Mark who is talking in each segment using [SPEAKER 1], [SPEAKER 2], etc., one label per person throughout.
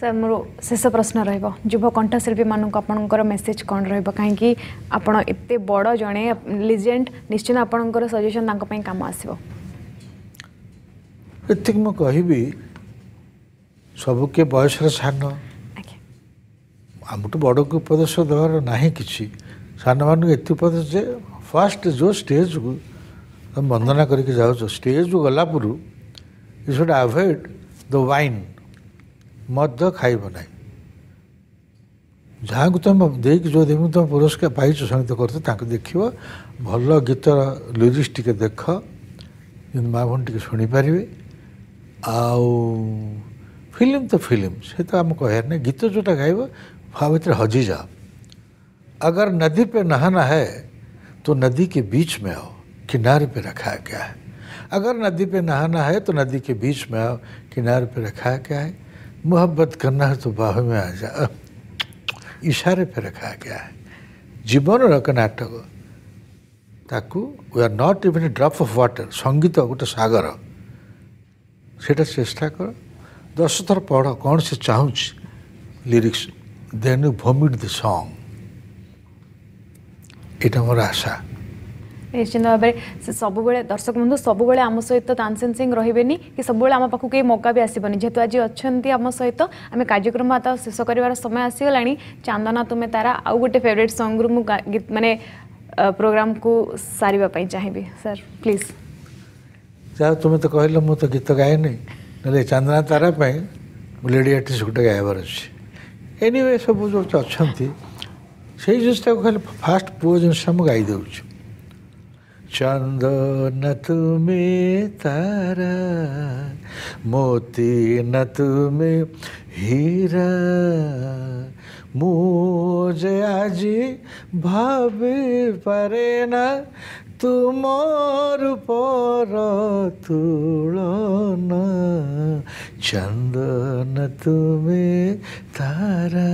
[SPEAKER 1] sir ମୋର ଶେଷ ପ୍ରଶ୍ନ ରହିବ ଯୁବ କଣ୍ଠଶିଳ୍ପୀମାନଙ୍କୁ ଆପଣଙ୍କର ମେସେଜ୍ କ'ଣ ରହିବ କାହିଁକି ଆପଣ ଏତେ ବଡ଼ ଜଣେ ଲିଜେଣ୍ଡ ନିଶ୍ଚିନ୍ତ ଆପଣଙ୍କର ସଜେସନ୍ ତାଙ୍କ ପାଇଁ କାମ ଆସିବ
[SPEAKER 2] ଏତିକି ମୁଁ କହିବି ସବୁ କିଏ ବୟସରେ ସାନ ଆମଠୁ ବଡ଼କୁ ଉପଦେଶ ଦେବାର ନାହିଁ କିଛି ସାନମାନଙ୍କୁ ଏତେ ଉପଦେଶ ଯେ ଫାଷ୍ଟ ଯେଉଁ ଷ୍ଟେଜ୍କୁ ତମେ ବନ୍ଦନା କରିକି ଯାଉଛ ଷ୍ଟେଜ୍କୁ ଗଲା ପୂର୍ବରୁ you should avoid the wine मद खाइब ना जहाँ को तुम देखिए जो देवी तुम पुरस्कार पाइच संगीत कर देख भल गीत लिरिक्स टी देख माँ भाई टे शुपर आ फिल्म तो फिल्म से तो आम कह ना गीत जोटा गायब भाव हजि जा अगर नदी पे नहाना है तो नदी के बीच में आओ किनारे पे रखा क्या है अगर नदी पे नहाना है तो नदी के बीच में आओ किनारे पे रखा क्या है मोहब्बत करना है तो बाहु में आ जा इशारे पे रखा गया है जीवन एक नाटक ताकू not even a drop of water संगीत गोटे सगर से चेष्टा कर दस थर पढ़ कौन से चाहूँ lyrics then you vomit the song ये मोर आशा
[SPEAKER 1] निश्चिंत भाव से सब दर्शक बंधु सब आम सहित तानसेन सिंह रही कि सब पाक मौका भी आसबनी जेहतु आज अच्छा आम सहित आम कार्यक्रम शेष कर समय आसगला चंदना तुम्हें तारा आउ गोटे फेवरेट संग रु गीत मानने प्रोग्राम को सारे चाहिए सर प्लीज
[SPEAKER 2] जा तुम्हें तो कह तो गीत गाए ना चंदना तारापाई लेडी आर्टिस्ट गोटे गायबार अच्छे एनिवे सब जो अच्छा से जिनटा कह फास्ट पुह जिन गाई दूसरी চন্দন তুমি তারা মোতি না তুমি হীরা মুঝে আজি ভাবি পারে না তোমার পর তুলনা চন্দন তুমি তারা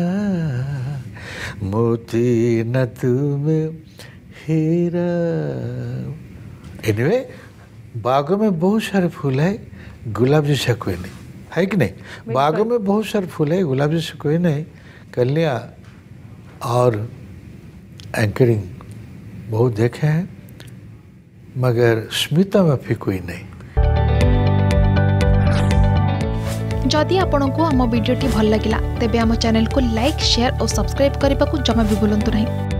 [SPEAKER 2] মোতি না তুমি फिर एनीवे anyway, बागों में बहुत सारे फूल है गुलाब जैसा कोई नहीं है कि नहीं बागों में बहुत सारे फूल है गुलाब जैसा कोई नहीं कल्या और एंकरिंग बहुत देखे हैं मगर स्मिता में भी कोई नहीं
[SPEAKER 1] जदि आपण को आम भिडी भल लगा तेब आम चेल को लाइक शेयर और सब्सक्राइब करने को जमा भी बुलां नहीं